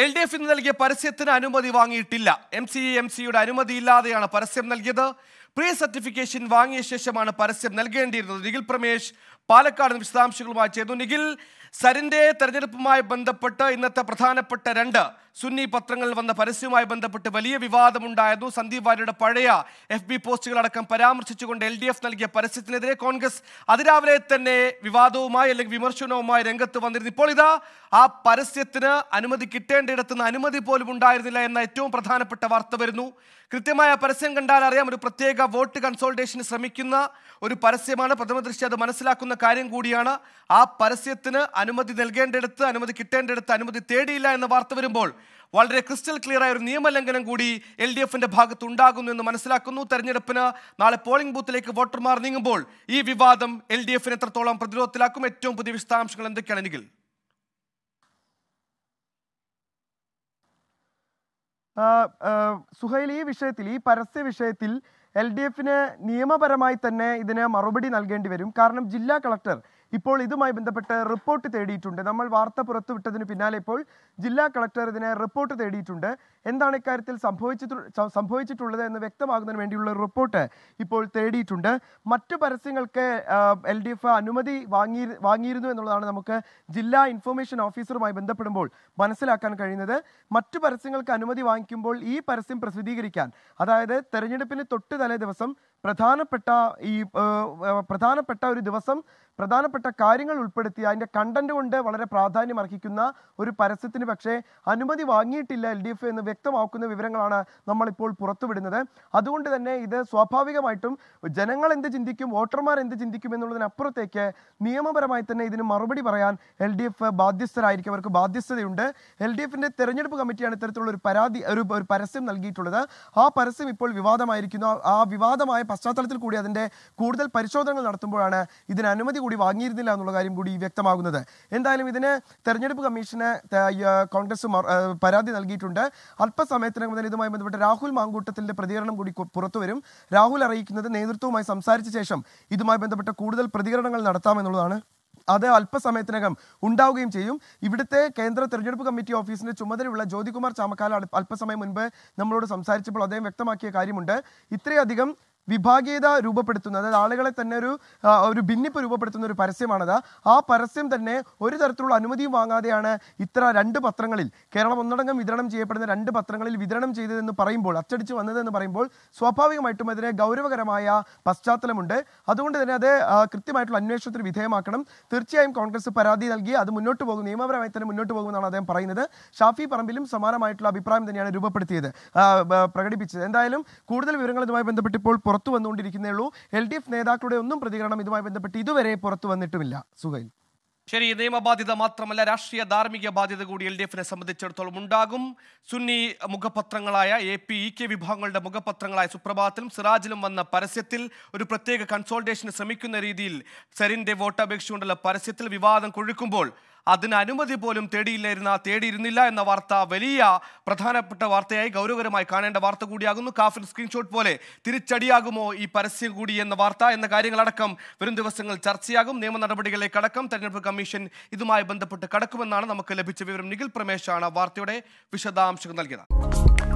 L D എഫിന് നൽകിയ പരസ്യത്തിന് അനുമതി വാങ്ങിയിട്ടില്ല എം സി എം സിയുടെ അനുമതിയില്ലാതെയാണ് പരസ്യം നൽകിയത് പ്രീ സർട്ടിഫിക്കേഷൻ വാങ്ങിയ ശേഷമാണ് പരസ്യം നൽകേണ്ടിയിരുന്നത് നിഖിൽ പ്രമേഷ് പാലക്കാട് വിശദാംശങ്ങളുമായി ചേർന്നു നിഖിൽ സരിന്റെ തെരഞ്ഞെടുപ്പുമായി ബന്ധപ്പെട്ട് ഇന്നത്തെ പ്രധാനപ്പെട്ട രണ്ട് സുന്നി പത്രങ്ങളിൽ വന്ന പരസ്യവുമായി ബന്ധപ്പെട്ട് വലിയ വിവാദമുണ്ടായിരുന്നു സന്ദീപ് വാര്യയുടെ പഴയ എഫ് ബി പോസ്റ്റുകളടക്കം പരാമർശിച്ചുകൊണ്ട് എൽ ഡി എഫ് നൽകിയ പരസ്യത്തിനെതിരെ കോൺഗ്രസ് അതിരാവിലെ തന്നെ വിവാദവുമായി അല്ലെങ്കിൽ വിമർശനവുമായി രംഗത്ത് വന്നിരുന്നു ഇപ്പോൾ ഇതാ ആ പരസ്യത്തിന് അനുമതി നിന്ന് അനുമതി പോലും ഉണ്ടായിരുന്നില്ല എന്ന ഏറ്റവും പ്രധാനപ്പെട്ട വാർത്ത വരുന്നു കൃത്യമായ പരസ്യം കണ്ടാൽ അറിയാം ഒരു പ്രത്യേക വോട്ട് കൺസോൾട്ടേഷന് ശ്രമിക്കുന്ന ഒരു പരസ്യമാണ് പ്രഥമ ദൃഷ്ടി അത് മനസ്സിലാക്കുന്ന കാര്യം കൂടിയാണ് ആ പരസ്യത്തിന് അനുമതി നൽകേണ്ടിടത്ത് അനുമതി കിട്ടേണ്ടിടത്ത് അനുമതി തേടിയില്ല എന്ന വാർത്ത വരുമ്പോൾ വളരെ ക്രിസ്റ്റൽ ക്ലിയർ ആയ ഒരു നിയമലംഘനം കൂടി എൽ ഡി എഫിന്റെ ഭാഗത്ത് ഉണ്ടാകുന്നു എന്ന് മനസ്സിലാക്കുന്നു തെരഞ്ഞെടുപ്പിന് നാളെ പോളിംഗ് ബൂത്തിലേക്ക് വോട്ടർമാർ നീങ്ങുമ്പോൾ ഈ വിവാദം എൽ ഡി എഫിന് എത്രത്തോളം പ്രതിരോധത്തിലാക്കും ഏറ്റവും പുതിയ വിശദാംശങ്ങൾ എന്തൊക്കെയാണ് എനിക്ക് സുഹൈൽ ഈ വിഷയത്തിൽ ഈ പരസ്യ വിഷയത്തിൽ എൽ ഡി എഫിന് നിയമപരമായി തന്നെ ഇതിന് മറുപടി നൽകേണ്ടി വരും കാരണം ജില്ലാ കളക്ടർ ഇപ്പോൾ ഇതുമായി ബന്ധപ്പെട്ട് റിപ്പോർട്ട് തേടിയിട്ടുണ്ട് നമ്മൾ വാർത്ത പുറത്തുവിട്ടതിന് പിന്നാലെ ഇപ്പോൾ ജില്ലാ കളക്ടർ ഇതിനെ റിപ്പോർട്ട് തേടിയിട്ടുണ്ട് എന്താണ് ഇക്കാര്യത്തിൽ സംഭവിച്ചിട്ടു സംഭവിച്ചിട്ടുള്ളത് എന്ന് വ്യക്തമാകുന്നതിന് വേണ്ടിയുള്ള റിപ്പോർട്ട് ഇപ്പോൾ തേടിയിട്ടുണ്ട് മറ്റു പരസ്യങ്ങൾക്ക് എൽ ഡി എഫ് അനുമതി വാങ്ങി വാങ്ങിയിരുന്നു എന്നുള്ളതാണ് നമുക്ക് ജില്ലാ ഇൻഫർമേഷൻ ഓഫീസറുമായി ബന്ധപ്പെടുമ്പോൾ മനസ്സിലാക്കാൻ കഴിയുന്നത് മറ്റു പരസ്യങ്ങൾക്ക് അനുമതി വാങ്ങിക്കുമ്പോൾ ഈ പരസ്യം പ്രസിദ്ധീകരിക്കാൻ അതായത് തെരഞ്ഞെടുപ്പിന് തൊട്ട് തലേ ദിവസം പ്രധാനപ്പെട്ട ഈ പ്രധാനപ്പെട്ട ഒരു ദിവസം പ്രധാനപ്പെട്ട കാര്യങ്ങൾ ഉൾപ്പെടുത്തി അതിൻ്റെ കണ്ടന്റ് കൊണ്ട് വളരെ പ്രാധാന്യം അർഹിക്കുന്ന ഒരു പരസ്യത്തിന് പക്ഷേ അനുമതി വാങ്ങിയിട്ടില്ല എൽ എന്ന് വ്യക്തമാക്കുന്ന വിവരങ്ങളാണ് നമ്മളിപ്പോൾ പുറത്തുവിടുന്നത് അതുകൊണ്ട് തന്നെ ഇത് സ്വാഭാവികമായിട്ടും ജനങ്ങൾ എന്ത് ചിന്തിക്കും വോട്ടർമാർ എന്ത് ചിന്തിക്കും എന്നുള്ളതിനപ്പുറത്തേക്ക് നിയമപരമായി തന്നെ ഇതിന് മറുപടി പറയാൻ എൽ ഡി എഫ് ബാധ്യസ്ഥരായിരിക്കും അവർക്ക് ബാധ്യസ്ഥതയുണ്ട് എൽ ഡി എഫിൻ്റെ തെരഞ്ഞെടുപ്പ് കമ്മിറ്റിയാണ് ഇത്തരത്തിലുള്ള ഒരു പരാതി ഒരു ഒരു പരസ്യം നൽകിയിട്ടുള്ളത് ആ പരസ്യം ഇപ്പോൾ വിവാദമായിരിക്കുന്നു ആ വിവാദമായ പശ്ചാത്തലത്തിൽ കൂടി അതിൻ്റെ കൂടുതൽ പരിശോധനകൾ നടത്തുമ്പോഴാണ് ഇതിന് അനുമതി കൂടി വാങ്ങിയിരുന്നില്ല എന്നുള്ള കാര്യം കൂടി വ്യക്തമാകുന്നത് എന്തായാലും ഇതിന് തെരഞ്ഞെടുപ്പ് കമ്മീഷന് കോൺഗ്രസ് പരാതി നൽകിയിട്ടുണ്ട് അല്പസമയത്തിനകം തന്നെ ഇതുമായി ബന്ധപ്പെട്ട് രാഹുൽ മാങ്കൂട്ടത്തിന്റെ പ്രതികരണം കൂടി പുറത്തുവരും രാഹുൽ അറിയിക്കുന്നത് നേതൃത്വവുമായി സംസാരിച്ച ശേഷം ഇതുമായി ബന്ധപ്പെട്ട കൂടുതൽ പ്രതികരണങ്ങൾ നടത്താമെന്നുള്ളതാണ് അത് അല്പസമയത്തിനകം ഉണ്ടാവുകയും ചെയ്യും ഇവിടുത്തെ കേന്ദ്ര തെരഞ്ഞെടുപ്പ് കമ്മിറ്റി ഓഫീസിന്റെ ചുമതലയുള്ള ജ്യോതികുമാർ ചാമക്കാല അല്പസമയം മുൻപ് നമ്മളോട് സംസാരിച്ചപ്പോൾ അദ്ദേഹം വ്യക്തമാക്കിയ കാര്യമുണ്ട് ഇത്രയധികം വിഭാഗീയത രൂപപ്പെടുത്തുന്ന അതായത് ആളുകളെ തന്നെ ഒരു ഒരു ഭിന്നിപ്പ് രൂപപ്പെടുത്തുന്ന ഒരു പരസ്യമാണത് ആ പരസ്യം തന്നെ ഒരു തരത്തിലുള്ള അനുമതിയും വാങ്ങാതെയാണ് ഇത്ര രണ്ട് പത്രങ്ങളിൽ കേരളം ഒന്നടങ്കം വിതരണം ചെയ്യപ്പെടുന്ന രണ്ട് പത്രങ്ങളിൽ വിതരണം ചെയ്തതെന്ന് പറയുമ്പോൾ അച്ചടിച്ച് വന്നതെന്ന് പറയുമ്പോൾ സ്വാഭാവികമായിട്ടും അതിന് ഗൗരവകരമായ പശ്ചാത്തലമുണ്ട് അതുകൊണ്ട് തന്നെ അത് കൃത്യമായിട്ടുള്ള അന്വേഷണത്തിന് വിധേയമാക്കണം തീർച്ചയായും കോൺഗ്രസ് പരാതി നൽകി അത് മുന്നോട്ട് പോകും നിയമപരമായി തന്നെ മുന്നോട്ട് പോകുമെന്നാണ് അദ്ദേഹം പറയുന്നത് ഷാഫി പറമ്പിലും സമാനമായിട്ടുള്ള അഭിപ്രായം തന്നെയാണ് രൂപപ്പെടുത്തിയത് പ്രകടിപ്പിച്ചത് എന്തായാലും കൂടുതൽ വിവരങ്ങൾ ഇതുമായി ബന്ധപ്പെട്ട് ഇപ്പോൾ പുറത്തു വന്നുകൊണ്ടിരിക്കുന്നേ ഉള്ളൂ എൽ ഡി എഫ് നേതാക്കളുടെ ഒന്നും പ്രതികരണം ഇതുമായി ബന്ധപ്പെട്ട് ഇതുവരെ പുറത്തു വന്നിട്ടുമില്ല സുഹൈൽ ശരി നിയമബാധ്യത മാത്രമല്ല രാഷ്ട്രീയ ധാർമ്മിക ബാധ്യത കൂടി എൽ ഡി എഫിനെ സംബന്ധിച്ചിടത്തോളം ഉണ്ടാകും സുന്നി മുഖപത്രങ്ങളായ എ പി ഇ കെ വിഭാഗങ്ങളുടെ മുഖപത്രങ്ങളായ സുപ്രഭാതത്തിലും സിറാജിലും വന്ന പരസ്യത്തിൽ ഒരു പ്രത്യേക കൺസോൾട്ടേഷന് ശ്രമിക്കുന്ന രീതിയിൽ സരിന്റെ വോട്ടപേക്ഷ കൊണ്ടുള്ള പരസ്യത്തിൽ വിവാദം കൊഴുക്കുമ്പോൾ അതിന് അനുമതി പോലും തേടിയില്ലായിരുന്ന തേടിയിരുന്നില്ല എന്ന വാർത്ത വലിയ പ്രധാനപ്പെട്ട വാർത്തയായി ഗൗരവകരമായി കാണേണ്ട വാർത്ത കൂടിയാകുന്നു കാഫിർ സ്ക്രീൻഷോട്ട് പോലെ തിരിച്ചടിയാകുമോ ഈ പരസ്യം കൂടി എന്ന വാർത്ത എന്ന കാര്യങ്ങളടക്കം വരും ദിവസങ്ങൾ ചർച്ചയാകും നിയമ നടപടികളിലേക്ക് അടക്കം തെരഞ്ഞെടുപ്പ് കമ്മീഷൻ ഇതുമായി ബന്ധപ്പെട്ട് കടക്കുമെന്നാണ് നമുക്ക് ലഭിച്ച വിവരം നിഖിൽ പ്രമേശാണ് വാർത്തയുടെ വിശദാംശങ്ങൾ നൽകിയത്